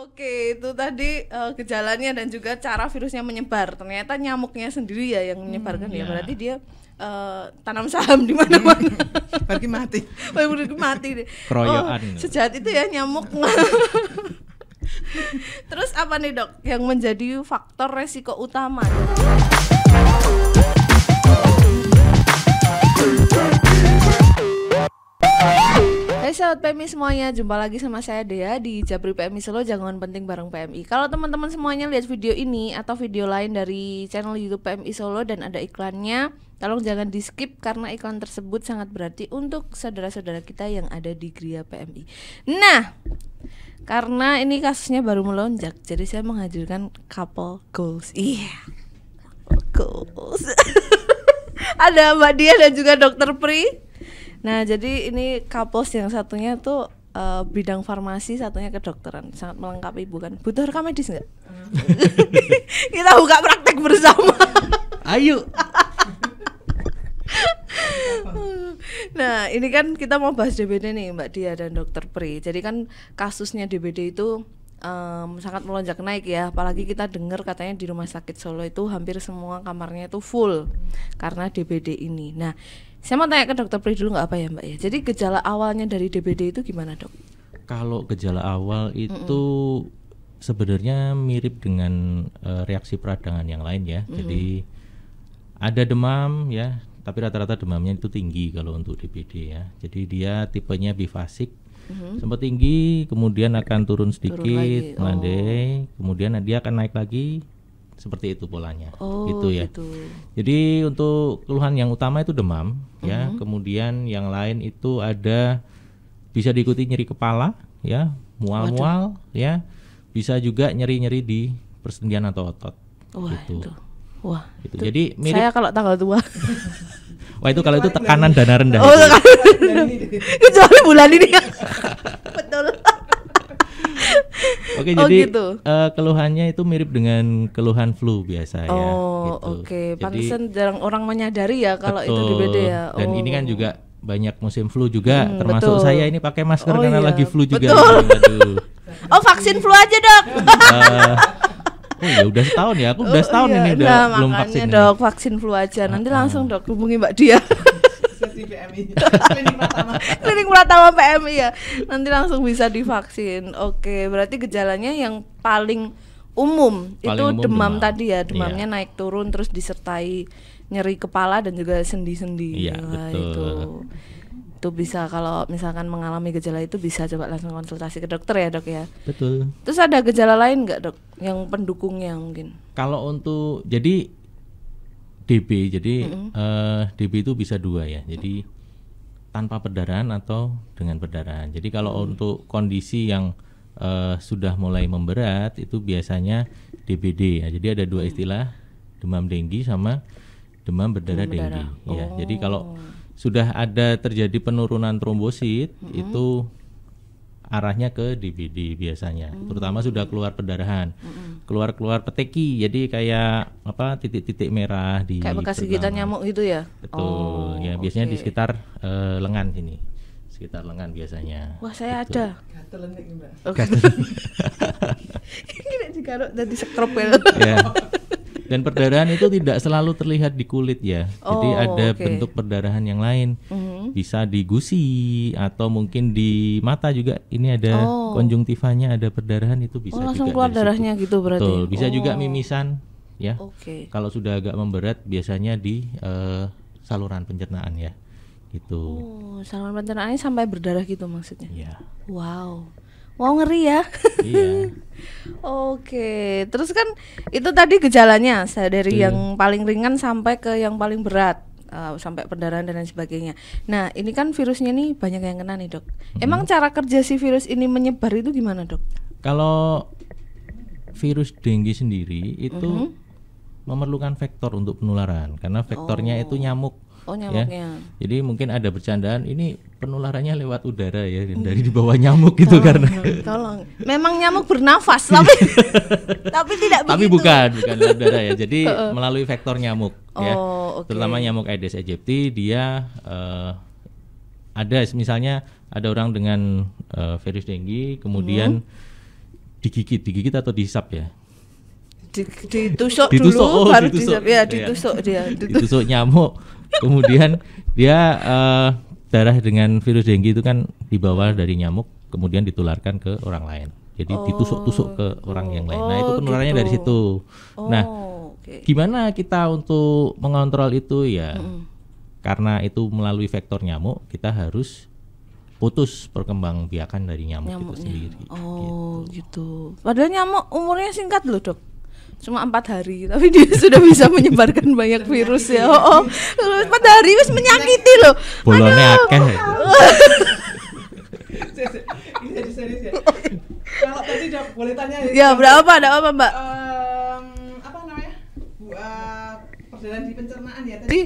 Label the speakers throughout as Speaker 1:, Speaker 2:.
Speaker 1: Oke, itu tadi uh, gejalanya dan juga cara virusnya menyebar. Ternyata nyamuknya sendiri ya yang menyebarkan hmm, ya. Iya. Berarti dia uh, tanam saham di mana-mana. bagi mati. bagi mati deh. Kroyo, Oh, sejahat itu ya nyamuk. Terus apa nih dok yang menjadi faktor resiko utama? Hai sahabat PMI semuanya, jumpa lagi sama saya Dea di Jabri PMI Solo Jangan Penting bareng PMI. Kalau teman-teman semuanya lihat video ini atau video lain dari channel YouTube PMI Solo dan ada iklannya, tolong jangan di skip karena iklan tersebut sangat berarti untuk saudara-saudara kita yang ada di Gria PMI. Nah, karena ini kasusnya baru melonjak, jadi saya mengajukan couple goals. Iya, yeah. couple goals. ada Mbak Dia dan juga Dokter Pri Nah, jadi ini couples yang satunya tuh uh, bidang farmasi, satunya kedokteran. Sangat melengkapi bukan? Butuh rekam medis nggak? Hmm. Kita buka praktek bersama. Ayo. nah ini kan kita mau bahas DBD nih Mbak Dia dan Dokter Pri. Jadi kan kasusnya DBD itu um, sangat melonjak naik ya. Apalagi kita dengar katanya di rumah sakit Solo itu hampir semua kamarnya itu full karena DBD ini. Nah saya mau tanya ke dokter Pri dulu nggak apa ya Mbak ya. Jadi gejala awalnya dari DBD itu gimana dok?
Speaker 2: Kalau gejala awal itu mm -mm. sebenarnya mirip dengan uh, reaksi peradangan yang lain ya. Mm -hmm. Jadi ada demam ya, tapi rata-rata demamnya itu tinggi kalau untuk DBD ya. Jadi dia tipenya bifasik, hmm sempat tinggi kemudian akan turun sedikit turun Oh. kemudian dia akan naik lagi seperti itu polanya oh, gitu ya gitu. jadi untuk keluhan yang utama itu demam ya. mm-hmm. ya kemudian yang lain itu ada bisa diikuti nyeri kepala ya mual-mual Waduh. ya bisa juga nyeri-nyeri di persendian atau otot Wah, gitu. itu. Wah, gitu. itu. jadi mirip. saya
Speaker 1: kalau tanggal tua.
Speaker 2: Wah itu kalau itu tekanan dana rendah. Oh, tekanan Kecuali bulan ini. Betul. Oke, oh, jadi gitu. uh, keluhannya itu mirip dengan keluhan flu biasa oh, ya. Oh,
Speaker 1: gitu. oke. Okay. Pantesan jarang orang menyadari ya kalau betul. itu DBD ya. Oh. Dan ini kan oh.
Speaker 2: juga banyak musim flu juga, hmm, termasuk betul. saya ini pakai masker oh, karena iya. lagi flu juga. Betul.
Speaker 1: oh, vaksin flu aja, Dok.
Speaker 2: Eh, oh ya udah setahun ya, aku oh, udah oh, setahun iya. ini udah nah, belum vaksin. dok,
Speaker 1: vaksin flu aja. Nanti uh langsung dok hubungi Mbak Dia. PMI. Klinik Pratama. Klinik Pratama PMI ya. Nanti langsung bisa divaksin. Oke, berarti gejalanya yang paling umum paling itu umum demam, demam tadi ya, demamnya iya. naik turun terus disertai nyeri kepala dan juga sendi-sendi. Iya, Wah, itu itu bisa kalau misalkan mengalami gejala itu bisa coba langsung konsultasi ke dokter ya dok ya betul terus ada gejala lain nggak dok yang pendukungnya mungkin
Speaker 2: kalau untuk jadi DB. Jadi mm -hmm. uh, eh, DB itu bisa dua ya. Jadi tanpa perdarahan atau dengan perdarahan. Jadi kalau mm -hmm. untuk kondisi yang uh, sudah mulai memberat itu biasanya DBD. Ya. Jadi ada dua istilah demam denggi sama demam berdarah, demam berdarah. denggi. Oh. Ya. Jadi kalau oh. sudah ada terjadi penurunan trombosit mm -hmm. itu arahnya ke DBD biasanya, hmm. terutama sudah keluar pendarahan, hmm. keluar keluar peteki, jadi kayak apa titik-titik merah di kayak bekas gigitan nyamuk gitu ya? Betul, oh, ya biasanya okay. di sekitar uh, lengan sini, sekitar lengan biasanya. Wah saya gitu. ada.
Speaker 3: Gatelan nih mbak. Gatelan.
Speaker 1: Ini juga dari sekropel. Ya. Ya.
Speaker 2: Dan perdarahan itu tidak selalu terlihat di kulit ya. Oh, Jadi ada okay. bentuk perdarahan yang lain. Mm-hmm. Bisa di gusi atau mungkin di mata juga ini ada oh. konjungtivanya ada perdarahan itu bisa oh, langsung juga keluar darahnya gitu berarti. Betul, bisa oh. juga mimisan ya. Okay. Kalau sudah agak memberat biasanya di uh, saluran pencernaan ya. Gitu. Oh,
Speaker 1: saluran pencernaannya sampai berdarah gitu maksudnya. Iya. Wow. Wow ngeri ya. Iya. Oke, terus kan itu tadi gejalanya saya dari hmm. yang paling ringan sampai ke yang paling berat. Uh, sampai pendarahan dan lain sebagainya. Nah, ini kan virusnya nih banyak yang kena nih, Dok. Hmm. Emang cara kerja si virus ini menyebar itu gimana, Dok?
Speaker 2: Kalau virus dengue sendiri itu hmm. memerlukan vektor untuk penularan karena vektornya oh. itu nyamuk oh ya. nyamuknya ya. jadi mungkin ada bercandaan ini penularannya lewat udara ya hmm. dari di bawah nyamuk gitu tolong, karena
Speaker 1: tolong memang nyamuk bernafas tapi
Speaker 2: tapi tidak tapi begitu. bukan bukan lewat udara ya jadi melalui vektor nyamuk ya. oh, ya okay. terutama nyamuk Aedes aegypti dia uh, ada misalnya ada orang dengan uh, virus dengue kemudian hmm digigit, digigit atau dihisap ya?
Speaker 1: Di, ditusuk, ditusuk oh, dulu, oh, baru ditusuk. disap ya, iya. ditusuk ya. dia. ditusuk
Speaker 2: nyamuk, kemudian dia uh, darah dengan virus dengue itu kan dibawa dari nyamuk kemudian ditularkan ke orang lain jadi oh, ditusuk-tusuk ke orang yang lain. Nah, itu oh, penularannya gitu. dari situ. Nah, oh, nah, okay. gimana kita untuk mengontrol itu ya? Mm. Karena itu melalui vektor nyamuk, kita harus putus perkembangbiakan dari nyamuk Nyamuknya. itu
Speaker 1: sendiri. Oh, gitu. gitu. Padahal nyamuk umurnya singkat loh, Dok cuma empat hari tapi dia sudah bisa menyebarkan banyak virus ya iya. oh, oh. empat hari wis menyakiti loh bolone akeh ya.
Speaker 3: ya. oh, iya. kalau tadi udah boleh tanya ya, ya berapa ada apa mbak um, apa namanya uh, perjalanan di pencernaan ya tadi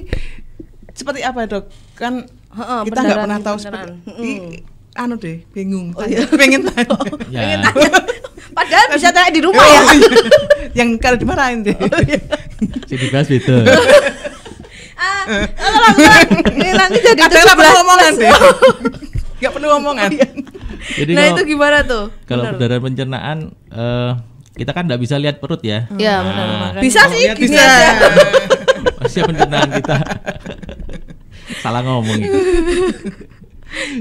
Speaker 3: seperti apa dok kan uh, kita nggak pernah tahu seperti anu deh bingung oh, iya. pengen tahu. Ya. pengen tanya Padahal bisa kan- tanya di rumah ya. Oh, iya. yang kalau dimarahin sih. Oh, iya.
Speaker 2: itu. ah, kalau kan nanti jadi itu sebelah omongan sih.
Speaker 3: Gak perlu omongan. Oh, iya.
Speaker 2: Jadi nah kalau, itu gimana tuh? Kalau berdarah pencernaan uh, kita kan nggak bisa lihat perut ya. Iya hmm. benar. Nah, bisa sih lihat gini bisa. aja. Masih pencernaan kita. Salah ngomong. Gitu.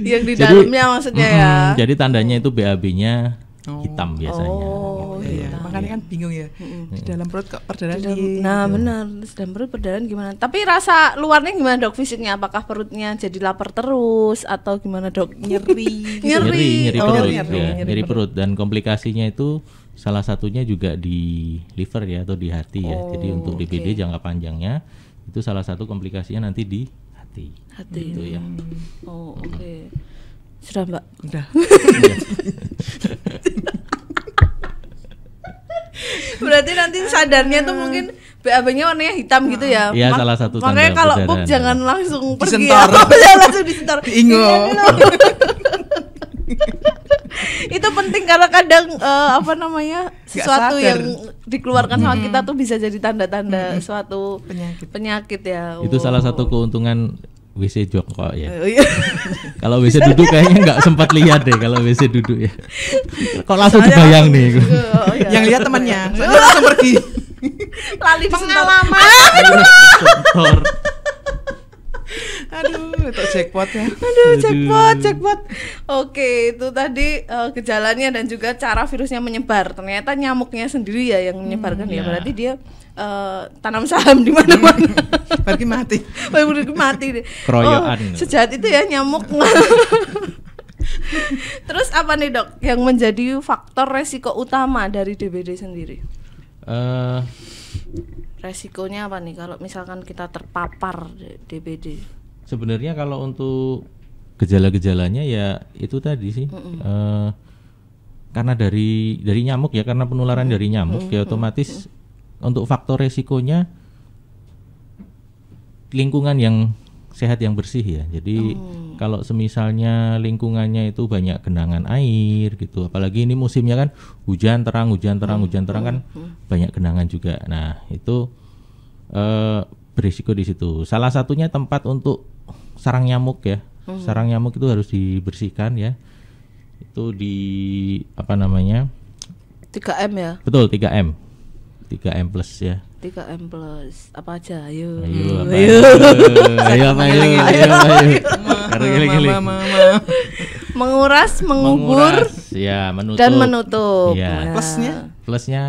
Speaker 2: Yang di dalamnya maksudnya mm, ya. Jadi tandanya itu BAB-nya oh. hitam biasanya.
Speaker 1: Oh, gitu. iya. iya. Makanya kan bingung ya. Di dalam perut kok perdarahan. Dalam, di, gitu. nah, gitu. benar. Di dalam perut perdarahan gimana? Tapi rasa luarnya gimana, Dok? Fisiknya apakah perutnya jadi lapar terus atau gimana, Dok? Nyeri. nyeri, nyeri oh, perut. Oh, nyeri, ya. nyeri, nyeri perut
Speaker 2: dan komplikasinya itu salah satunya juga di liver ya atau di hati ya. Oh, jadi untuk DPD okay. jangka panjangnya itu salah satu komplikasinya nanti di hati. Hati. Gitu ya. Hmm. Oh, oke. Okay.
Speaker 1: Sudah mbak. sudah. Berarti nanti sadarnya tuh mungkin BAB-nya warnanya hitam gitu ya. Iya salah satu. Makanya kalau pup jangan langsung pergi ya. jangan iya, langsung disentor. Ingo. Iya, iya, itu penting karena kadang uh, apa namanya sesuatu yang dikeluarkan sama kita tuh bisa jadi tanda-tanda hmm. suatu penyakit. penyakit ya. Itu salah
Speaker 2: satu keuntungan WC jongkok ya. Oh, iya. kalau WC duduk kayaknya nggak sempat lihat deh kalau WC duduk ya. Kok langsung Soalnya dibayang nih. Juga, oh,
Speaker 3: iya. Yang lihat temannya. Oh. langsung pergi. Lali pengalaman. Ah, Aduh, itu jackpot ya. Aduh, jackpot, jackpot.
Speaker 1: Oke, itu tadi uh, gejalanya dan juga cara virusnya menyebar. Ternyata nyamuknya sendiri ya yang menyebarkan ya. hmm, ya. Berarti dia uh, tanam saham di mana-mana. Pergi mati. Pergi mati. Oh, Keroyokan. Oh, sejahat itu ya nyamuk. Terus apa nih dok yang menjadi faktor resiko utama dari DBD sendiri? Uh, Resikonya apa nih kalau misalkan kita terpapar DBD?
Speaker 2: Sebenarnya kalau untuk gejala-gejalanya ya itu tadi sih. Uh, karena dari dari nyamuk ya karena penularan mm -mm. dari nyamuk mm -mm. ya otomatis mm -mm untuk faktor resikonya lingkungan yang sehat yang bersih ya. Jadi oh. kalau semisalnya lingkungannya itu banyak genangan air gitu, apalagi ini musimnya kan hujan terang, hujan terang, hmm. hujan terang kan hmm. hmm. banyak genangan juga. Nah itu eh, berisiko di situ. Salah satunya tempat untuk sarang nyamuk ya. Hmm. Sarang nyamuk itu harus dibersihkan ya. Itu di apa namanya?
Speaker 1: 3M ya.
Speaker 2: Betul, 3M tiga m plus ya.
Speaker 1: tiga m plus apa aja ayo.
Speaker 2: Ayo hmm. apa? Ayo, ayo apa ayo. Ayo ayo.
Speaker 1: Menguras, mengubur, ayo, ya, menutup. dan menutup. Iya. Ya. Plusnya?
Speaker 2: Plusnya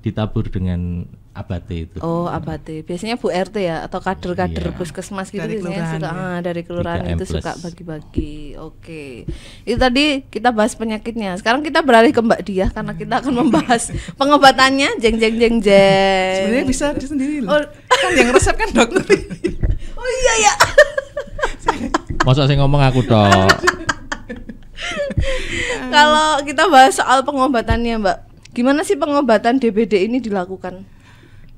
Speaker 2: ditabur dengan abate itu.
Speaker 1: Oh, abate. Biasanya Bu RT ya atau kader-kader iya. puskesmas gitu dari biasanya suka ya. ah, dari kelurahan itu suka bagi-bagi. Oke. Okay. Itu tadi kita bahas penyakitnya. Sekarang kita beralih ke Mbak Diah karena kita akan membahas pengobatannya jeng jeng jeng jeng. Sebenarnya bisa di oh. sendiri loh. Oh. Kan yang resep kan dokter. oh iya ya.
Speaker 2: Masa saya ngomong aku dok
Speaker 1: Kalau kita bahas soal pengobatannya, Mbak. Gimana sih pengobatan DBD ini dilakukan?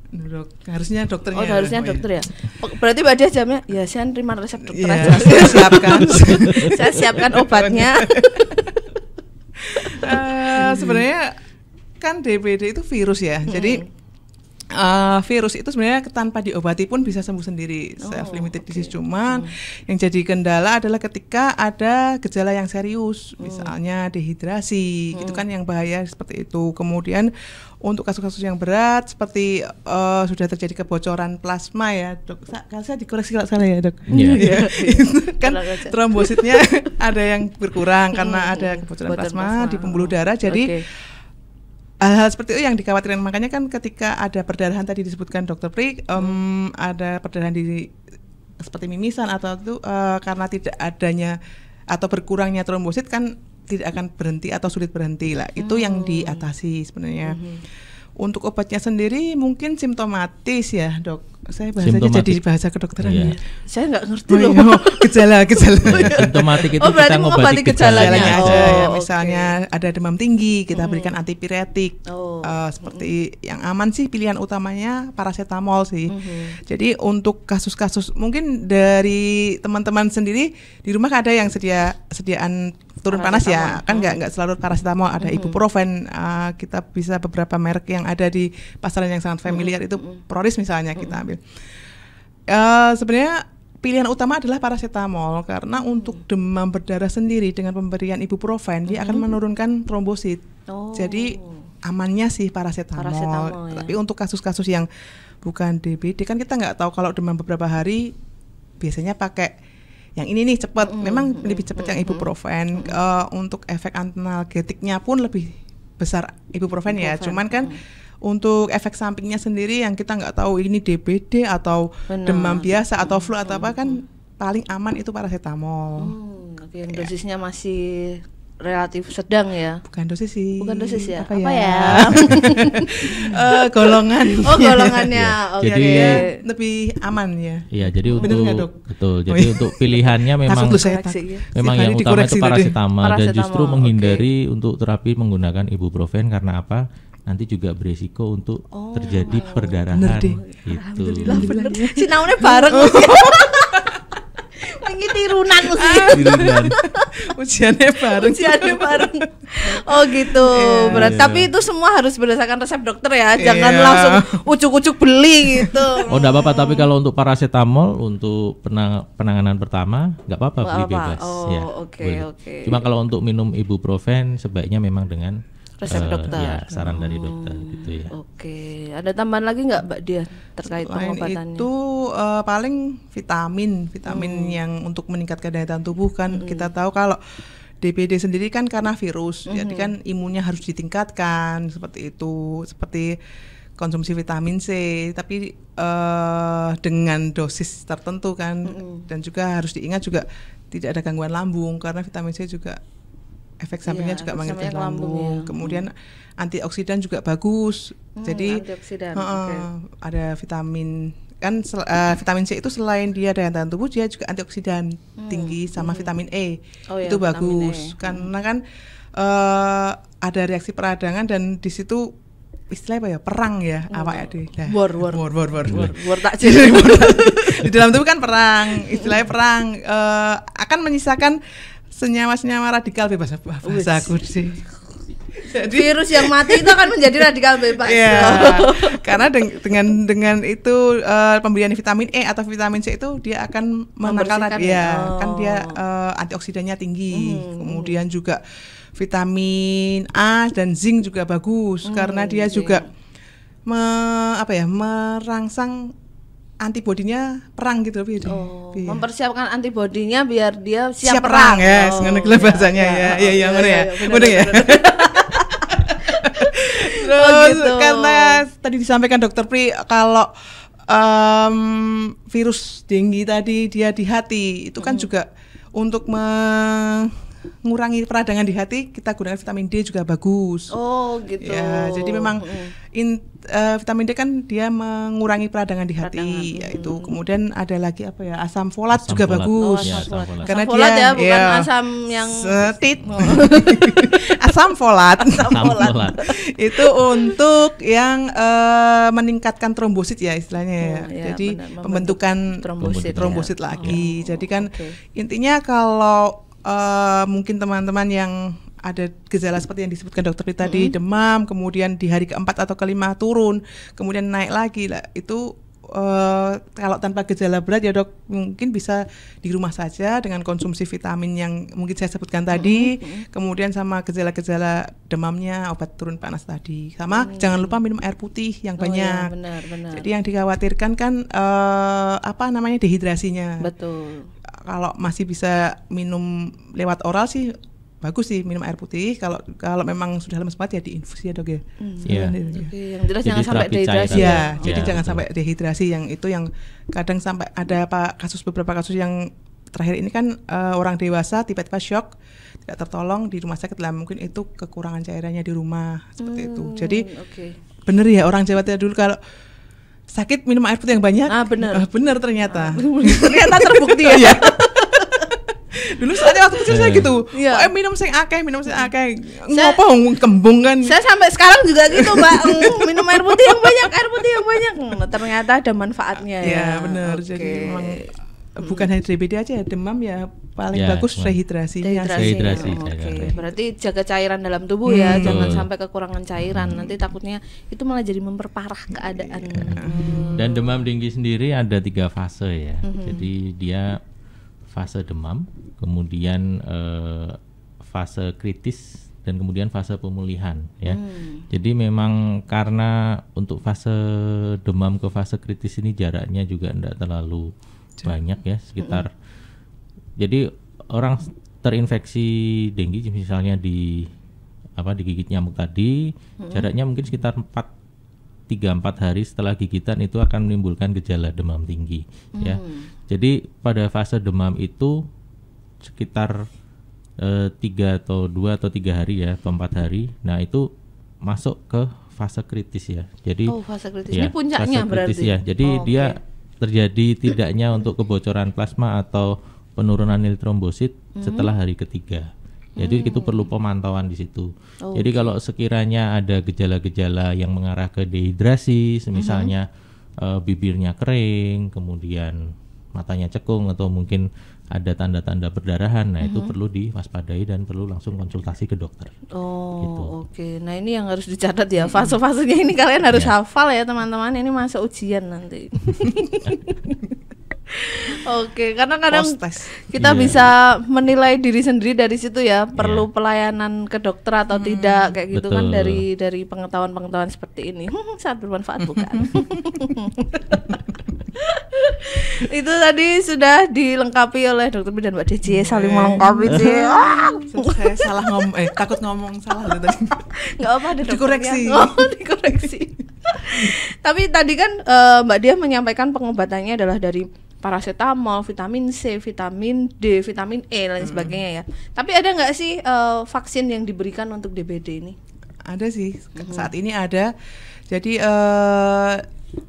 Speaker 3: Dok, harusnya dokternya. Oh, harusnya oh, iya. dokter ya.
Speaker 1: ya. Berarti pada jamnya ya saya terima resep dokter ya, aja. Saya siapkan. saya siapkan obatnya. uh, sebenarnya
Speaker 3: kan DPD itu virus ya. Hmm. Jadi uh, virus itu sebenarnya tanpa diobati pun bisa sembuh sendiri oh, self limited okay. disease cuman hmm. yang jadi kendala adalah ketika ada gejala yang serius hmm. misalnya dehidrasi gitu hmm. gitu kan yang bahaya seperti itu kemudian untuk kasus-kasus yang berat seperti uh, sudah terjadi kebocoran plasma ya dok kalau saya dikoreksi kalau salah ya dok yeah. yeah. Iya. kan trombositnya ada yang berkurang karena hmm. ada kebocoran plasma, plasma di pembuluh darah jadi okay hal-hal seperti itu yang dikhawatirkan makanya kan ketika ada perdarahan tadi disebutkan dokter Prik um, hmm. ada perdarahan di seperti mimisan atau itu uh, karena tidak adanya atau berkurangnya trombosit kan tidak akan berhenti atau sulit berhenti lah itu hmm. yang diatasi sebenarnya hmm. untuk obatnya sendiri mungkin simptomatis ya dok saya bahasanya jadi bahasa kedokteran iya. ya. Saya nggak ngerti oh, loh. Iya, oh, gejala gejala otomatis oh, iya. Simptomatik itu oh, kita ngobati gejalanya. gejalanya aja. Oh, ya. Misalnya okay. ada demam tinggi, kita hmm. berikan antipiretik. Oh. Uh, seperti hmm. yang aman sih pilihan utamanya paracetamol sih. Hmm. Jadi untuk kasus-kasus mungkin dari teman-teman sendiri di rumah kan ada yang sedia sediaan turun panas ya kan nggak hmm. nggak selalu paracetamol ada hmm. ibuprofen eh, kita bisa beberapa merek yang ada di pasaran yang sangat hmm. familiar itu hmm. Proris misalnya kita ambil Uh, Sebenarnya pilihan utama adalah paracetamol karena hmm. untuk demam berdarah sendiri dengan pemberian ibuprofen mm-hmm. dia akan hmm. menurunkan trombosit. Oh. Jadi amannya sih paracetamol. paracetamol ya. Tapi untuk kasus-kasus yang bukan DBD kan kita nggak tahu kalau demam beberapa hari biasanya pakai yang ini nih cepat. hmm Memang hmm, lebih cepat hmm yang ibuprofen. Mm-hmm. Uh, untuk efek analgetiknya pun lebih besar ibuprofen, ya. ibuprofen. ya. Cuman kan hmm untuk efek sampingnya sendiri yang kita nggak tahu ini DBD atau Benar. demam biasa atau hmm, flu atau apa kan paling aman itu paracetamol. Hmm,
Speaker 1: okay, yang iya. dosisnya ya. masih relatif sedang ya. Bukan dosis sih. Bukan dosis ya. Apa, apa ya? ya? uh, golongan. Oh, golongannya. Iya.
Speaker 3: Oke. Okay. Jadi lebih aman ya. Iya, jadi untuk gak, dok? betul.
Speaker 2: Oh, jadi iya. untuk pilihannya memang ya? memang yang utama itu paracetamol, gitu. paracetamol dan justru menghindari okay. untuk terapi menggunakan ibuprofen karena apa? nanti juga beresiko untuk oh, terjadi wow. perdarahan gitu. bener deh. itu. Si naunya bareng. Oh.
Speaker 1: tirunan mesti.
Speaker 2: Ujiannya bareng.
Speaker 1: Ujiannya bareng. Oh gitu. Yeah. Berat. Yeah. Tapi itu semua harus berdasarkan resep dokter ya. Iya. Jangan yeah. langsung ucuk-ucuk beli gitu.
Speaker 2: Oh enggak apa-apa, tapi kalau untuk paracetamol untuk penang penanganan pertama enggak apa-apa beli bebas. Iya, oh, oke, oke. Okay, okay. Cuma kalau untuk minum ibuprofen sebaiknya memang dengan resep uh, dokter. Ya, saran oh. dari dokter gitu ya. Oke,
Speaker 1: okay. ada tambahan lagi nggak Mbak Dia terkait Selain pengobatannya?
Speaker 3: Itu uh, paling vitamin, vitamin hmm. yang untuk meningkatkan daya tahan tubuh kan hmm. kita tahu kalau DPD sendiri kan karena virus, -hmm. jadi kan imunnya harus ditingkatkan seperti itu, seperti konsumsi vitamin C, tapi uh, dengan dosis tertentu kan, -hmm. dan juga harus diingat juga tidak ada gangguan lambung karena vitamin C juga efek sampingnya ya, juga mengerti lambung. lambung ya. Kemudian hmm. antioksidan juga bagus. Hmm, Jadi uh,
Speaker 2: okay.
Speaker 3: ada vitamin kan sel, uh, vitamin C itu selain dia daya tahan tubuh dia juga antioksidan hmm. tinggi sama hmm. vitamin E oh, iya, itu e. bagus e. karena kan uh, ada reaksi peradangan dan di situ istilah apa ya perang ya hmm. apa ya di war war war war war tak di dalam tubuh kan perang istilahnya perang uh, akan menyisakan senyawa-senyawa radikal bebas bahasa aku sih. Jadi, virus yang mati itu
Speaker 1: akan menjadi radikal bebas. Yeah,
Speaker 3: karena dengan dengan itu uh, pemberian vitamin E atau vitamin C itu dia akan menekan radikal. Iya, ya, oh. kan dia uh, antioksidannya tinggi. Hmm. Kemudian juga vitamin A dan zinc juga bagus hmm, karena dia okay. juga me, apa ya merangsang antibodinya perang gitu lebih oh,
Speaker 1: mempersiapkan antibodinya biar dia siap, siap perang, perang ya yes, oh, iya, bahasanya iya, ya oh, iya, iya iya ngono ya iya, iya, ngono ya
Speaker 3: terus oh, gitu. karena tadi disampaikan dokter Pri kalau um, virus denggi tadi dia di hati itu kan hmm. juga untuk me ngurangi peradangan di hati kita gunakan vitamin D juga bagus. Oh gitu. Ya jadi memang hmm. in, uh, vitamin D kan dia mengurangi peradangan di hati peradangan. yaitu hmm. kemudian ada lagi apa ya asam folat asam juga folat. bagus. Oh, asam ya, Karena asam folat dia ya, bukan iya, asam yang setit. Oh. asam folat. Asam folat. itu untuk yang uh, meningkatkan trombosit ya istilahnya ya. ya jadi benar, pembentukan trombosit, ya. trombosit, trombosit ya. lagi. Oh, Jadi kan okay. intinya kalau uh, mungkin teman-teman yang ada gejala seperti yang disebutkan dokter mm -hmm. tadi demam, kemudian di hari keempat atau kelima turun, kemudian naik lagi lah itu Uh, kalau tanpa gejala berat ya dok mungkin bisa di rumah saja dengan konsumsi vitamin yang mungkin saya sebutkan tadi mm -hmm. kemudian sama gejala-gejala demamnya obat turun panas tadi sama mm -hmm. jangan lupa minum air putih yang oh, iya, banyak ya,
Speaker 1: benar, benar. jadi yang
Speaker 3: dikhawatirkan kan uh, apa namanya dehidrasinya betul kalau masih bisa minum lewat oral sih bagus sih minum air putih kalau kalau memang sudah lemes banget ya diinfus ya dok ya.
Speaker 2: Hmm. Yeah. Iya. Ya? jelas jangan sampai dehidrasi. Iya, jadi iya, jangan sampai
Speaker 3: dehidrasi yang itu yang kadang sampai ada pak kasus beberapa kasus yang terakhir ini kan uh, orang dewasa tiba-tiba shock tidak tertolong di rumah sakit lah mungkin itu kekurangan cairannya di rumah seperti hmm, itu. Jadi okay. bener ya orang Jawa dulu kalau sakit minum air putih yang banyak. Ah benar. Ah, benar ternyata. Ah, ternyata terbukti ya. Iya. Dulu saya waktu kecil saya eh. gitu. Ya. Oh, eh, minum sing akeh, minum sing akeh. Ngopo kembung kan. Saya sampai sekarang
Speaker 1: juga gitu, Mbak. Mm, minum air putih yang banyak, air putih yang banyak. Ternyata ada manfaatnya iya, ya. Iya, benar. Okay.
Speaker 3: Jadi memang bukan hmm. hanya DBD aja ya demam ya paling ya, bagus rehidrasi, rehidrasi oh, oke okay.
Speaker 1: berarti jaga cairan dalam tubuh ya, hmm. ya jangan sampai kekurangan cairan hmm. nanti takutnya itu malah jadi memperparah keadaan
Speaker 2: hmm. dan demam tinggi sendiri ada tiga fase ya hmm. jadi dia fase demam kemudian eh, fase kritis dan kemudian fase pemulihan ya. Hmm. Jadi memang karena untuk fase demam ke fase kritis ini jaraknya juga tidak terlalu banyak ya sekitar. Mm-hmm. Jadi orang terinfeksi denggi misalnya di apa digigit nyamuk tadi, mm-hmm. jaraknya mungkin sekitar 4 tiga empat hari setelah gigitan itu akan menimbulkan gejala demam tinggi hmm. ya. Mm. Jadi pada fase demam itu sekitar eh, tiga atau dua atau tiga hari ya atau empat hari. Nah itu masuk ke fase kritis ya. Jadi oh, fase kritis ya, ini puncaknya fase kritis berarti. Ya. Jadi oh, dia terjadi tidaknya untuk kebocoran plasma atau penurunan nilai trombosit hmm setelah hari ketiga. Jadi hmm. itu perlu pemantauan di situ. Okay. Jadi kalau sekiranya ada gejala-gejala yang mengarah ke dehidrasi, misalnya hmm uh, bibirnya kering, kemudian matanya cekung atau mungkin ada tanda-tanda berdarahan, nah mm -hmm. itu mm-hmm. perlu diwaspadai dan perlu langsung konsultasi ke dokter.
Speaker 1: Oh, gitu. oke. Okay. Nah ini yang harus dicatat ya fase-fasenya ini mm-hmm. kalian harus yeah. hafal ya teman-teman. Ini masa ujian nanti. Oke, karena kadang kita yeah. bisa menilai diri sendiri dari situ ya, iya. perlu yeah. pelayanan ke dokter atau hmm. tidak kayak gitu Betul. kan dari dari pengetahuan-pengetahuan seperti ini. sangat bermanfaat bukan? itu tadi sudah dilengkapi oleh dokter B dan Mbak DC iya. saling melengkapi sih. Ah.
Speaker 3: saya salah ngomong eh takut ngomong salah tadi.
Speaker 1: apa ada dikoreksi. Oh, dikoreksi. Tapi tadi kan uh, Mbak Dia menyampaikan pengobatannya adalah dari paracetamol, vitamin C, vitamin D, vitamin E dan sebagainya ya. Tapi ada nggak
Speaker 3: sih uh,
Speaker 1: vaksin yang diberikan untuk DBD ini?
Speaker 3: Ada sih. Saat ini ada. Jadi uh,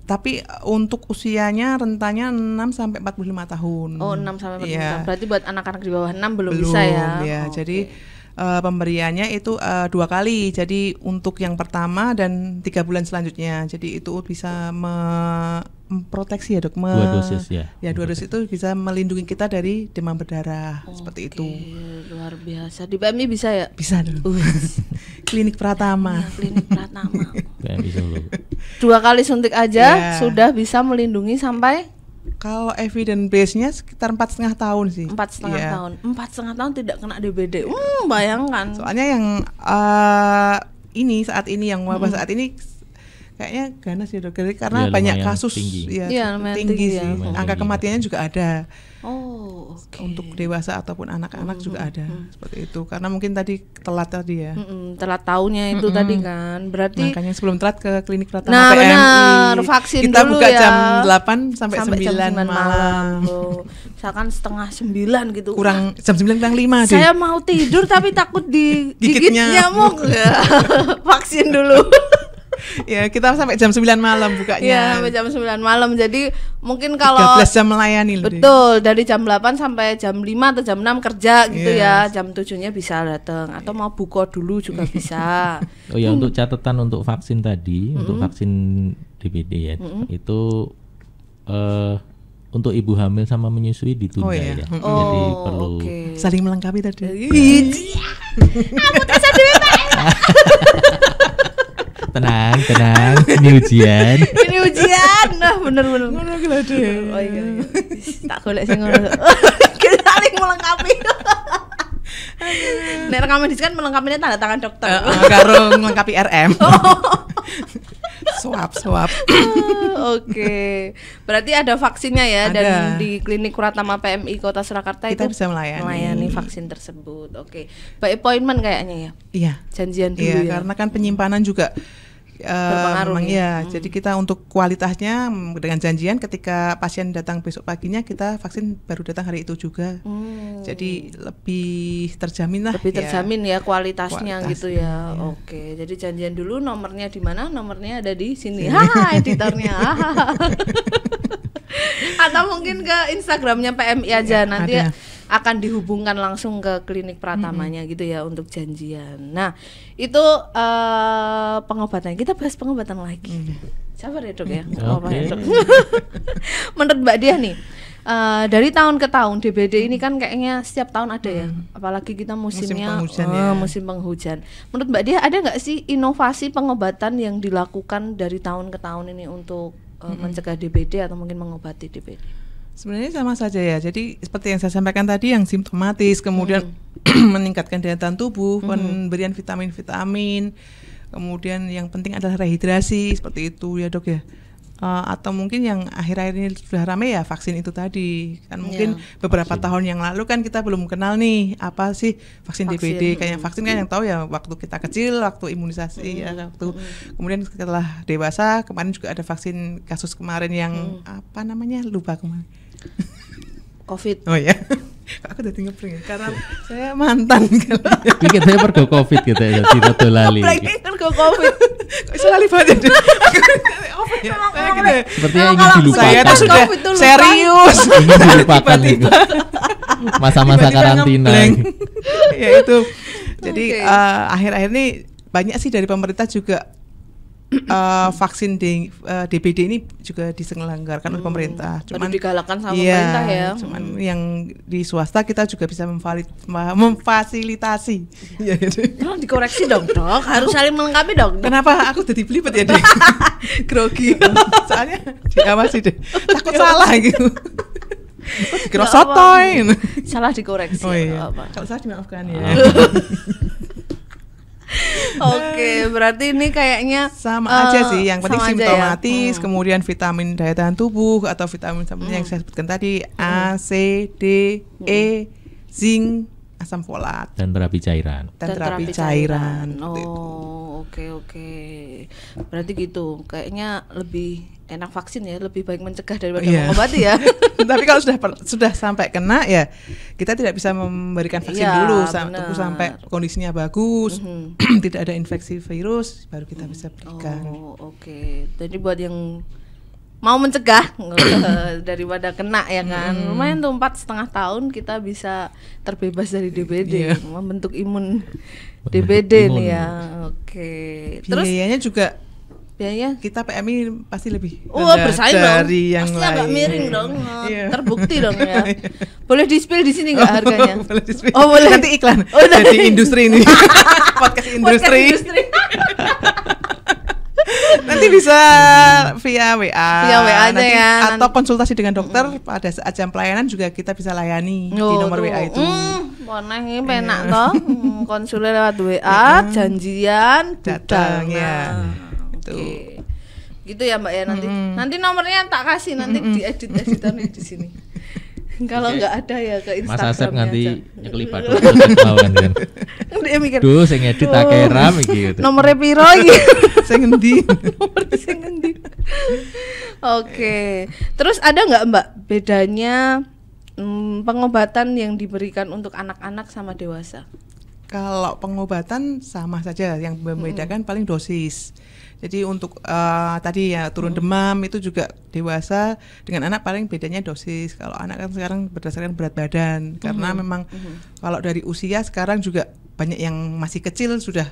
Speaker 3: tapi eh, untuk usianya rentanya 6 sampai 45 tahun. Oh, 6 sampai 45 Ya. lima. Iya.
Speaker 1: Berarti buat anak-anak di bawah 6 belum, belum bisa ya. ya. Oh,
Speaker 3: jadi okay uh, eh, pemberiannya itu uh, dua kali. Jadi untuk yang pertama dan tiga bulan selanjutnya. Jadi itu bisa memproteksi ya dok. Me, dua dosis ya. Ya dua dosis itu bisa melindungi kita dari demam berdarah oh, seperti itu. Luar biasa. Di BMI bisa ya? Bisa dong klinik Pratama. Ya, klinik Pratama.
Speaker 2: PMI bisa
Speaker 1: dua kali suntik aja yeah. sudah bisa melindungi sampai
Speaker 3: kalau evidence base-nya sekitar empat setengah tahun sih. Empat setengah yeah. tahun.
Speaker 1: Empat setengah tahun tidak
Speaker 3: kena DBD. Hmm, bayangkan. Soalnya yang uh, ini saat ini yang wabah hmm. saat ini kayaknya ganas ya gitu. hidroklirik karena ya, banyak kasus tinggi. ya, ya tinggi, tinggi ya. sih. Angka kematiannya juga ada. Oh, okay. untuk dewasa ataupun anak-anak -hmm. juga hmm, ada -hmm. seperti itu. Karena mungkin tadi telat tadi ya. -hmm. hmm telat tahunnya itu hmm, -hmm. tadi kan. Berarti makanya sebelum telat ke klinik Pratama nah, PMI. Benar, vaksin kita dulu buka ya. jam 8 sampai, sampai 9, jam 9 malam. malam.
Speaker 1: misalkan setengah 9 gitu. Kurang
Speaker 3: jam 9 kurang 5 deh. Saya mau
Speaker 1: tidur tapi takut
Speaker 3: digigit nyamuk. vaksin dulu. ya kita sampai jam 9 malam bukanya ya sampai jam
Speaker 1: 9 malam jadi mungkin kalau 13 jam melayani loh betul deh. dari jam 8 sampai jam 5 atau jam 6 kerja gitu ya. yes. ya jam 7 nya bisa datang atau mau buka dulu juga bisa oh ya hmm.
Speaker 2: untuk catatan untuk vaksin tadi mm -hmm. untuk vaksin DPD ya mm -hmm. itu eh uh, untuk ibu hamil sama menyusui ditunda oh, iya. ya. Mm-hmm. Oh, Jadi perlu oh, okay.
Speaker 3: saling melengkapi tadi. Iya. Iya. Aku tak sadar,
Speaker 2: tenang, tenang. Ini ujian.
Speaker 1: Ini ujian. Nah, bener bener. Ngono ki Oh iya, iya. Tak golek sing ngono. Kita saling melengkapi. Nek rekaman disk kan melengkapinya tanda tangan dokter.
Speaker 3: Eh, eh, karo melengkapi RM. Oh. Suap suap.
Speaker 1: Ah, oke. Berarti ada vaksinnya ya ada. dan di klinik Kuratama PMI Kota Surakarta Kita itu bisa melayani. melayani vaksin tersebut. Oke.
Speaker 3: By appointment kayaknya ya. Iya. Janjian dulu iya, ya. karena kan penyimpanan juga berpengaruh. um, ya. Iya, hmm. Jadi kita untuk kualitasnya mm, dengan janjian ketika pasien datang besok paginya kita vaksin baru datang hari itu juga. Hmm. Jadi lebih terjamin lah. Lebih ya. terjamin
Speaker 1: ya, ya kualitasnya, kualitasnya gitu ya. ya. Oke, jadi janjian dulu nomornya di mana? Nomornya ada di sini. Ha, editornya. Atau mungkin ke Instagramnya PMI aja ya, nanti. Ada. Ya akan dihubungkan langsung ke klinik pratamanya hmm. gitu ya untuk janjian. Nah, itu uh, eh, pengobatan. Kita bahas pengobatan lagi. Hmm. Sabar ya, Dok ya.
Speaker 2: Okay. Ya,
Speaker 1: menurut Mbak Dia nih, uh, dari tahun ke tahun DBD ini kan kayaknya setiap tahun ada ya apalagi kita musimnya musim penghujan, uh, ya. musim penghujan. menurut mbak dia ada nggak sih inovasi pengobatan yang dilakukan dari tahun ke tahun ini untuk uh, hmm. mencegah DBD atau mungkin mengobati
Speaker 3: DBD Sebenarnya sama saja ya. Jadi seperti yang saya sampaikan tadi yang simptomatis kemudian hmm. meningkatkan daya tahan tubuh, hmm. pemberian vitamin-vitamin, kemudian yang penting adalah rehidrasi seperti itu ya, Dok ya. Uh, atau mungkin yang akhir-akhir ini sudah ramai ya vaksin itu tadi kan mungkin yeah. beberapa vaksin. tahun yang lalu kan kita belum kenal nih apa sih vaksin, vaksin. DBD kayak vaksin kan yang tahu ya waktu kita kecil waktu imunisasi mm. ya hmm. waktu mm. kemudian setelah dewasa kemarin juga ada vaksin kasus kemarin yang hmm. apa namanya lupa kemarin Covid. Oh iya. ya. Aku udah tinggal pring karena saya mantan
Speaker 2: kalau. Pikir kan. saya pergi Covid gitu ya, tidak tuh lali. ke Covid.
Speaker 3: Selalu banget. Gitu. Covid ya? gitu.
Speaker 2: ingin dilupakan. Saya tuh sudah
Speaker 3: serius. Ingin dilupakan itu. Masa-masa karantina. Ya itu. Jadi eh, akhir-akhir ini banyak sih dari pemerintah juga uh, vaksin di, uh, eh, DBD ini juga diselenggarakan hmm. oleh pemerintah. Cuman Aduh digalakkan sama ya, pemerintah ya. Cuman hmm. yang di swasta kita juga bisa memvalid, memfasilitasi. Ya, Tolong dikoreksi dong, Dok. Harus saling melengkapi, Dok. Kenapa aku jadi belibet ya, Dek? Grogi. Soalnya diawasi deh. Takut iya. salah gitu. Kira sotoin. Ya salah dikoreksi. Oh, iya.
Speaker 1: Ya Kalau salah dimaafkan ya. Ah. Oke, berarti ini kayaknya
Speaker 3: sama uh, aja eh, sih. Yang penting ya? simptomatis, ya? kemudian vitamin daya tahan tubuh atau vitamin hmm. yang saya sebutkan tadi A, hmm. C, D, E, hmm. zinc, asam folat
Speaker 2: dan terapi cairan. Dan, dan terapi, terapi cairan. cairan. Gitu.
Speaker 1: Oh, oke oke. Okay, okay. Berarti gitu. Kayaknya lebih enak vaksin ya lebih baik mencegah daripada yeah. mengobati ya.
Speaker 3: Tapi kalau sudah sudah sampai kena ya kita tidak bisa memberikan vaksin yeah, dulu sampai sampai kondisinya bagus, mm -hmm. tidak ada infeksi virus baru kita bisa mhm. berikan. Oh oke. Okay. Jadi buat yang mau mencegah
Speaker 1: daripada kena ya kan Mm. lumayan tuh empat setengah tahun kita bisa terbebas dari DBD yeah.
Speaker 3: membentuk imun DBD nih ya oke
Speaker 1: okay.
Speaker 3: terus biayanya juga biaya ya. kita PMI pasti lebih oh, bersaing dong yang pasti lain. agak miring dong yeah. Iya. terbukti dong ya iya. boleh dispil di sini nggak oh, harganya boleh dispil oh boleh nanti iklan oh, jadi industri ini podcast industri, podcast industri. nanti bisa via WA, via WA aja nanti, ya. atau konsultasi dengan dokter mm. pada saat jam pelayanan juga kita bisa layani oh, di nomor tuh. WA itu.
Speaker 1: Mana mm, ini penak iya. toh
Speaker 3: mm, konsulnya lewat WA, janjian datang ya. Nah
Speaker 2: gitu. Okay.
Speaker 1: Gitu ya Mbak ya nanti. Hmm. Nanti nomornya tak kasih nanti hmm. diedit editan di sini. Kalau nggak ada ya ke Instagram. Mas Asep
Speaker 2: nanti nyekeli padu kan, gitu kan. kan. Dia mikir. Duh, sing edit tak kira oh, gitu. Nomornya piro iki?
Speaker 1: sing
Speaker 3: endi? Nomor sing endi?
Speaker 1: Oke. Terus ada nggak Mbak bedanya mm, pengobatan yang diberikan untuk anak-anak sama dewasa?
Speaker 3: Kalau pengobatan sama saja, yang membedakan hmm. paling dosis. Jadi untuk uh, tadi ya turun hmm. demam itu juga dewasa dengan anak paling bedanya dosis. Kalau anak kan sekarang berdasarkan berat badan karena hmm. memang hmm. kalau dari usia sekarang juga banyak yang masih kecil sudah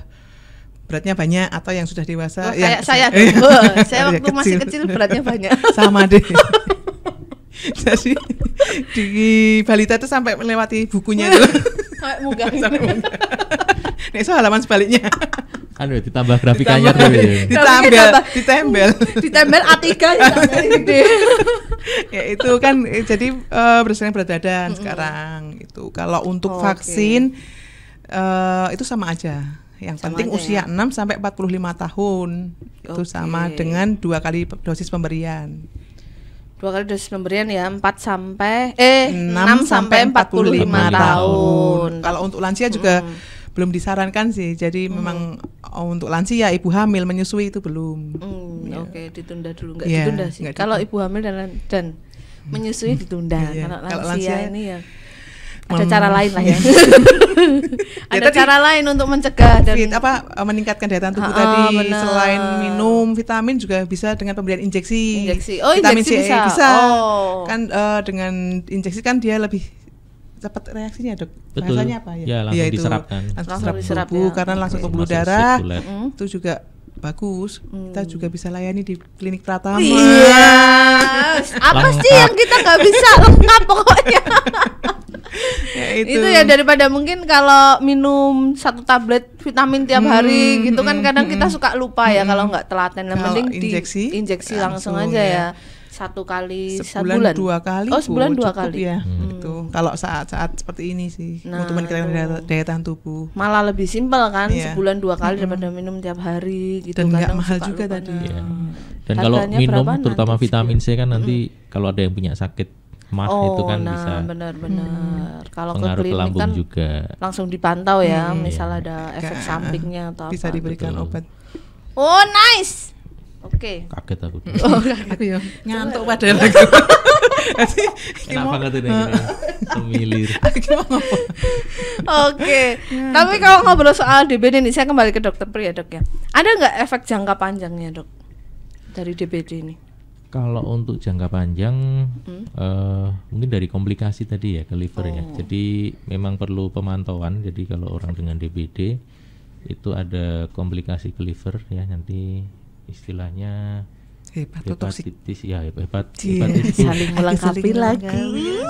Speaker 3: beratnya banyak atau yang sudah dewasa oh, kayak ya, saya iya, saya waktu masih kecil beratnya banyak sama deh jadi di balita itu sampai melewati bukunya tuh. sampai munggah Nih halaman sebaliknya
Speaker 2: kan udah ditambah grafikanya tuh. Ya. ditambah ditembel. ditembel
Speaker 3: A3 ditambel ya, gitu ya. ya itu kan eh, jadi uh, eh, berdasarkan berat badan mm -hmm. sekarang itu. Kalau untuk oh, vaksin okay. uh, eh, itu sama aja. Yang sama penting aja usia ya? 6 sampai 45 tahun okay. itu sama dengan dua kali dosis pemberian
Speaker 1: dua kali dosis pemberian
Speaker 3: ya 4 sampai eh 6, 6 sampai 45, 45 tahun. tahun. Kalau untuk lansia juga hmm belum disarankan sih. Jadi hmm. memang oh, untuk lansia, ibu hamil, menyusui itu belum. Hmm, ya. Oke,
Speaker 1: okay. ditunda dulu. Enggak yeah, ditunda sih. Kalau ibu hamil dan dan hmm. menyusui ditunda. Yeah, yeah. Kalau lansia, lansia ini ya ada Mem cara lain lah ya. ya
Speaker 3: ada ya, cara lain untuk mencegah dan fit, apa meningkatkan daya tahan tubuh oh, tadi bener. selain minum vitamin juga bisa dengan pemberian injeksi. Injeksi. Oh, vitamin injeksi C bisa. bisa. Oh. Kan uh, dengan injeksi kan dia lebih cepat reaksinya dok Betul. rasanya apa ya? ya langsung ya, itu, langsung, diserap, diserap tubuh ya. karena langsung ke bulu darah mm. itu juga bagus mm. kita hmm. juga bisa layani di klinik Pratama iya apa sih yang kita nggak bisa lengkap pokoknya ya, itu. itu ya daripada mungkin
Speaker 1: kalau minum satu tablet vitamin tiap hmm, hari hmm, gitu kan kadang hmm, kita suka lupa ya kalau nggak telaten yang penting injeksi di injeksi langsung, langsung aja ya, ya satu kali sebulan, sebulan. dua kali oh sebulan dua kali ya
Speaker 3: hmm. itu kalau saat-saat seperti ini sih nah, teman kita daya, gitu. daya tahan tubuh
Speaker 1: malah lebih simpel kan yeah. sebulan dua kali hmm. daripada minum tiap hari gitu dan nggak mahal juga lupanya. tadi yeah. Hmm. dan
Speaker 2: kalau minum terutama vitamin C kan nanti hmm. kalau ada yang punya sakit mah oh, itu kan nah, bisa
Speaker 1: benar-benar hmm. kalau ke klinik kan juga langsung
Speaker 3: dipantau ya hmm, misal iya. ada efek sampingnya atau bisa apa. diberikan gitu. obat
Speaker 1: oh nice Oke. Okay. Kaget aku. Oh, kaget ya. Ngantuk padahal aku. Enak banget ini. Semilir. Ya. Oke. Tapi kalau ngobrol soal DBD ini saya kembali ke dokter ya dok ya. Ada nggak efek jangka panjangnya dok dari DBD ini?
Speaker 2: Kalau untuk jangka panjang, hmm? uh, mungkin dari komplikasi tadi ya ke liver ya. oh. ya. Jadi memang perlu pemantauan. Jadi kalau orang dengan DBD itu ada komplikasi ke liver ya nanti istilahnya hepatitis ya hepat, hepatitis saling melengkapi lagi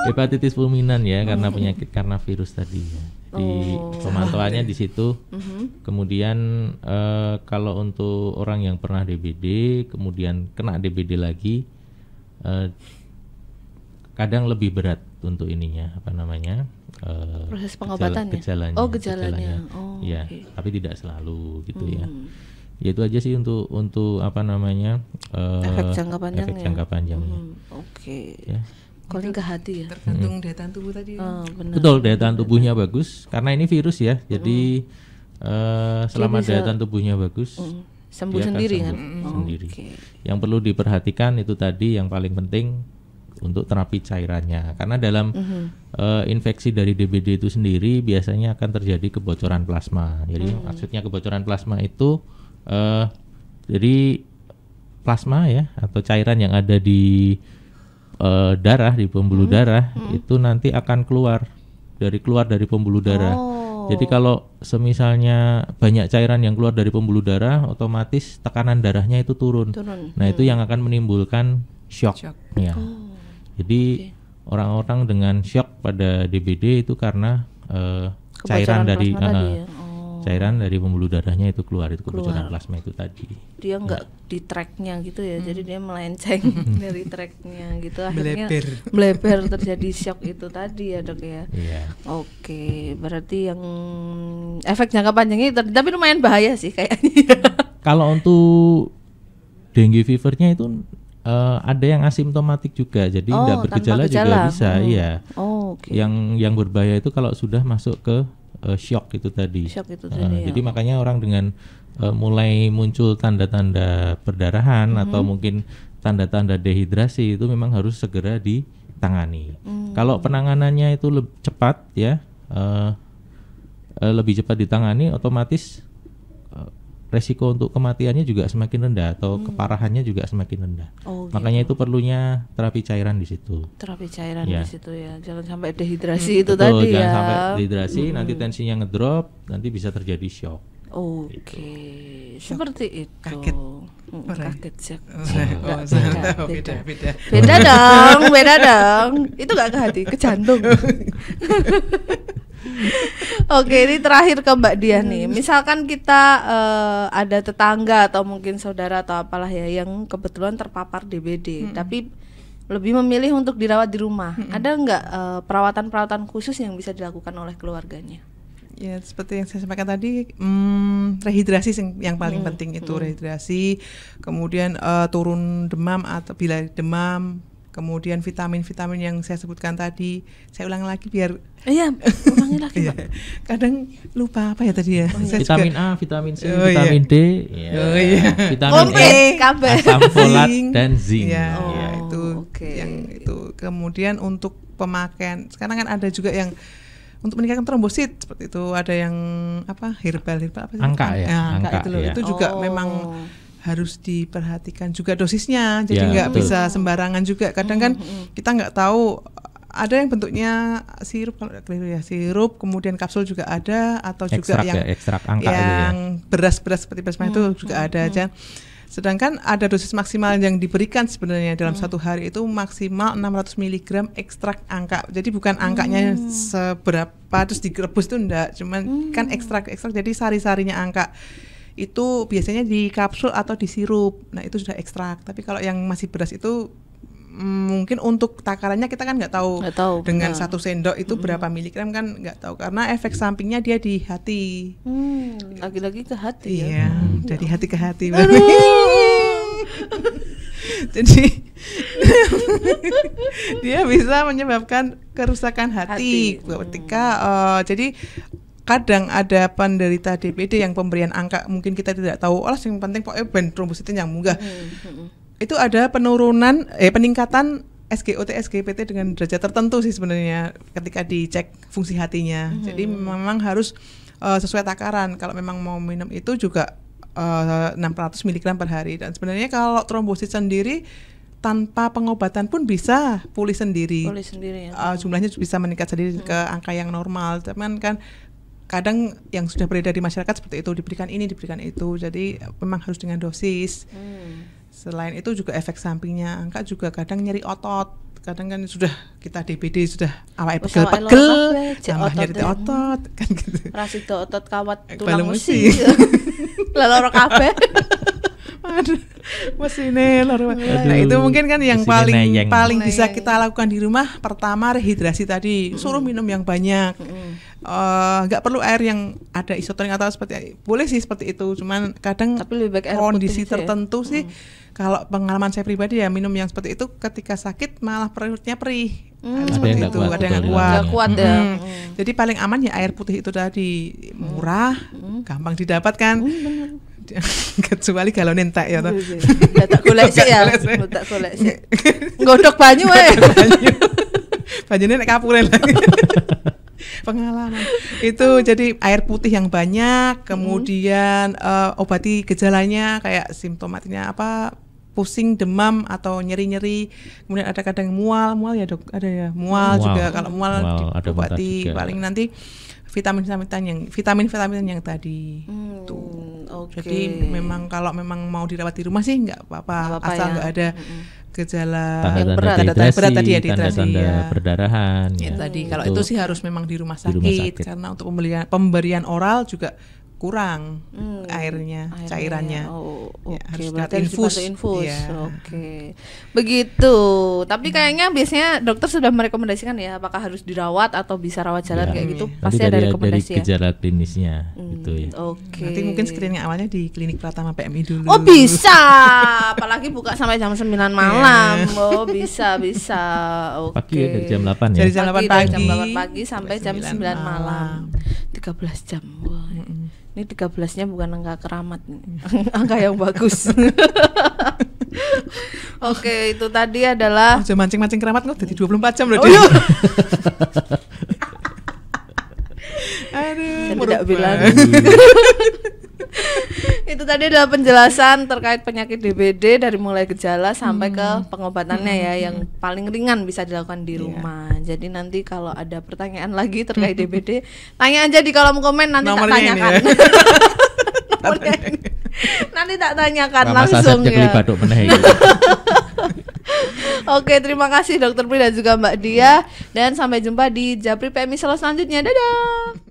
Speaker 2: hepatitis fulminan ya karena oh. penyakit karena virus tadi ya di oh. pemantauannya di situ mm-hmm. kemudian uh, kalau untuk orang yang pernah DBD kemudian kena DBD lagi uh, kadang lebih berat untuk ininya apa namanya uh, proses pengobatan gejala, ya? gejalanya oh gejalanya, gejalanya. Oh, ya okay. tapi tidak selalu gitu ya. hmm. ya ya itu aja sih untuk untuk apa namanya uh, efek jangka panjang efek ya? jangka panjangnya. Hmm, Oke. Okay. Ya.
Speaker 1: Kalau ke hati ya. Tergantung hmm. daya tahan tubuh tadi. Oh, benar. Betul
Speaker 2: daya tahan tubuhnya benar. bagus karena ini virus ya. Hmm. Jadi hmm. Eh, uh, selama daya tahan tubuhnya bagus. Hmm. Sembuh sendiri kan. Sembuh hmm. oh, sendiri. Okay. Yang perlu diperhatikan itu tadi yang paling penting untuk terapi cairannya karena dalam mm -hmm. uh, infeksi dari DBD itu sendiri biasanya akan terjadi kebocoran plasma. Jadi mm. maksudnya kebocoran plasma itu Uh, jadi plasma ya atau cairan yang ada di uh, darah di pembuluh hmm. darah hmm. itu nanti akan keluar dari keluar dari pembuluh darah. Oh. Jadi kalau semisalnya banyak cairan yang keluar dari pembuluh darah, otomatis tekanan darahnya itu turun. turun. Nah hmm. itu yang akan menimbulkan shock. shock. Ya. Oh. Jadi orang-orang okay. dengan shock pada DBD itu karena uh, cairan dari uh, ya cairan dari pembuluh darahnya itu keluar itu kebocoran plasma itu tadi
Speaker 1: dia hmm. nggak ya. di tracknya gitu ya hmm. jadi dia melenceng dari tracknya gitu akhirnya meleper, terjadi shock itu tadi ya dok ya yeah. oke berarti yang efek jangka panjangnya itu, tapi lumayan bahaya sih kayaknya
Speaker 2: kalau untuk dengue fevernya itu uh, ada yang asimptomatik juga, jadi tidak oh, bergejala, juga bisa, hmm. iya. Oh, okay. Yang yang berbahaya itu kalau sudah masuk ke uh, shock itu tadi. Shock itu ah, tadi. Uh, ya. Jadi makanya orang dengan uh, mulai muncul tanda-tanda perdarahan mm-hmm. atau mungkin tanda-tanda dehidrasi itu memang harus segera ditangani. Mm. Kalau penanganannya itu lebih cepat ya, uh, uh, lebih cepat ditangani, otomatis resiko untuk kematiannya juga semakin rendah atau hmm. keparahannya juga semakin rendah. Oh, gitu. Makanya gitu. itu perlunya terapi cairan di situ.
Speaker 1: Terapi cairan ya. di situ ya. Jangan sampai dehidrasi hmm. itu Betul, tadi jangan ya. Jangan sampai dehidrasi, hmm. nanti
Speaker 2: tensinya ngedrop, nanti bisa terjadi shock.
Speaker 1: Oke, okay. Gitu. seperti itu. Kaget. Hmm, kaget siap. Oh, oh, oh, oh beda, beda. Beda dong, beda dong. Itu gak ke hati, ke jantung. Oke, ini terakhir ke Mbak Diah nih. Hmm. Misalkan kita uh, ada tetangga atau mungkin saudara atau apalah ya yang kebetulan terpapar DBD, hmm. tapi lebih memilih untuk dirawat di rumah. Hmm. Ada nggak perawatan eh, perawatan-perawatan khusus yang bisa dilakukan oleh keluarganya?
Speaker 3: Ya, seperti yang saya sampaikan tadi, hmm, rehidrasi yang, yang paling hmm. penting itu hmm. rehidrasi. Kemudian uh, turun demam atau bila demam kemudian vitamin-vitamin yang saya sebutkan tadi saya ulang lagi biar iya ulangi lagi iya. kadang lupa apa ya tadi ya oh, iya. vitamin A vitamin C oh, iya. vitamin D yeah. oh, iya. iya. vitamin E asam folat dan zinc ya, oh, ya iya, itu okay. yang itu kemudian untuk pemakaian sekarang kan ada juga yang untuk meningkatkan trombosit seperti itu ada yang apa herbal herbal apa sih? angka ya, ya angka, angka itu, loh. Ya. itu juga oh. memang harus diperhatikan juga dosisnya. Jadi ya, nggak ya, bisa sembarangan juga. Kadang kan mm-hmm. kita nggak tahu ada yang bentuknya sirup kalau keliru ya sirup kemudian kapsul juga ada atau juga ekstrak yang ya, ekstrak angka ya. yang beras-beras ya. seperti beras itu mm-hmm. juga ada mm-hmm. aja sedangkan ada dosis maksimal yang diberikan sebenarnya dalam satu hari itu maksimal 600 mg ekstrak angka jadi bukan angkanya mm. seberapa terus direbus itu enggak cuman kan mm. ekstrak ekstrak jadi sari-sarinya angka itu biasanya di kapsul atau di sirup. Nah, itu sudah ekstrak. Tapi kalau yang masih beras itu mm, mungkin untuk takarannya kita kan nggak tahu, tahu dengan ya. satu sendok itu mm -hmm. berapa miligram kan nggak tahu karena efek sampingnya dia di hati hmm, lagi-lagi ke hati ya. iya ya. Hmm. dari hati ke hati jadi dia bisa menyebabkan kerusakan hati, hati. ketika uh, jadi kadang ada penderita DPD yang pemberian angka mungkin kita tidak tahu oh yang penting pokoknya ben trombositin yang munggah hmm, hmm, hmm. itu ada penurunan eh peningkatan SGOT SGPT dengan derajat tertentu sih sebenarnya ketika dicek fungsi hatinya hmm. hmm jadi memang harus uh, sesuai takaran kalau memang mau minum itu juga uh, 600 mg per hari dan sebenarnya kalau trombosit sendiri tanpa pengobatan pun bisa pulih sendiri. Pulih
Speaker 1: sendiri ya. Uh,
Speaker 3: jumlahnya bisa meningkat sendiri hmm. ke angka yang normal. Cuman kan kadang yang sudah beredar di masyarakat seperti itu diberikan ini diberikan itu jadi memang harus dengan dosis hmm. selain itu juga efek sampingnya angka juga kadang nyeri otot kadang kan sudah kita DPD sudah awal oh, pegel pegel tambah nyeri otot, ya. otot kan gitu rasido otot kawat eh, tulang musik lalu rokabe mesinnya luar Nah itu mungkin kan yang Mesinnya paling nayang. paling bisa kita lakukan di rumah pertama rehidrasi tadi suruh minum yang banyak. Eh, nggak perlu air yang ada isotonik atau seperti boleh sih seperti itu cuman kadang Tapi lebih baik air kondisi ya. tertentu sih mm. kalau pengalaman saya pribadi ya minum yang seperti itu ketika sakit malah perutnya perih mm. Ada seperti yang itu kuat ada yang kuat, kuat Gak kuat ya. Hmm. jadi paling aman ya air putih itu tadi murah gampang didapatkan kecuali kalau nentak ya toh. Iya, iya. tak koleksi ya. Tak koleksi. Ngodok banyu eh. ae. Banyune nek kapure lagi. Pengalaman. Itu jadi air putih yang banyak, mm-hmm. kemudian uh, obati gejalanya kayak simptomatiknya apa pusing, demam atau nyeri-nyeri. Kemudian ada kadang mual, mual ya dok, ada ya mual, mual. juga. Kalau mual, mual diobati paling nanti vitamin-vitamin yang vitamin-vitamin yang tadi. Hmm. Tuh. Okay. Jadi memang kalau memang mau dirawat di rumah sih nggak apa-apa, asal ya. nggak ya. ada gejala yang berat, tanda tanda berat tadi ya dehidrasi, tanda, -tanda ya.
Speaker 2: perdarahan. Ya, ya. Tadi kalau itu, itu sih harus
Speaker 3: memang di rumah sakit, di rumah sakit. karena untuk pemberian pemberian oral juga kurang hmm, airnya, airnya cairannya oh, okay. ya, harus berarti infus, infus. Ya. oke
Speaker 1: okay. begitu tapi kayaknya biasanya dokter sudah merekomendasikan ya apakah harus dirawat atau bisa rawat jalan ya. kayak gitu hmm.
Speaker 2: pasti dari, ada rekomendasi dari ya? gejala ya? klinisnya hmm, gitu ya
Speaker 3: oke okay. nanti mungkin screening awalnya di klinik pertama PMI dulu oh bisa
Speaker 1: apalagi buka sampai jam 9 iya. malam oh bisa bisa oke okay. pagi dari jam 8 ya dari jam 8 pagi, pagi. sampai jam 9 malam, malam. 13 jam wow ini 13-nya bukan angka keramat angka yang bagus Oke, itu tadi adalah oh, mancing-mancing keramat kok jadi
Speaker 3: 24 jam loh. Oh, iya. Aduh, tidak bilang. itu tadi adalah penjelasan terkait
Speaker 1: penyakit DBD dari mulai gejala sampai hmm. ke pengobatannya ya, hmm. ya yang paling ringan bisa dilakukan di iya. rumah. Yeah. Jadi nanti kalau ada pertanyaan lagi terkait DBD, tanya aja di kolom komen nanti Nomor tak tanyakan. Ya. Nomornya nanti tak tanyakan Mama langsung ya. Oke, terima kasih Dokter Pri dan juga Mbak Dia dan sampai jumpa di Japri PMI selanjutnya. Dadah.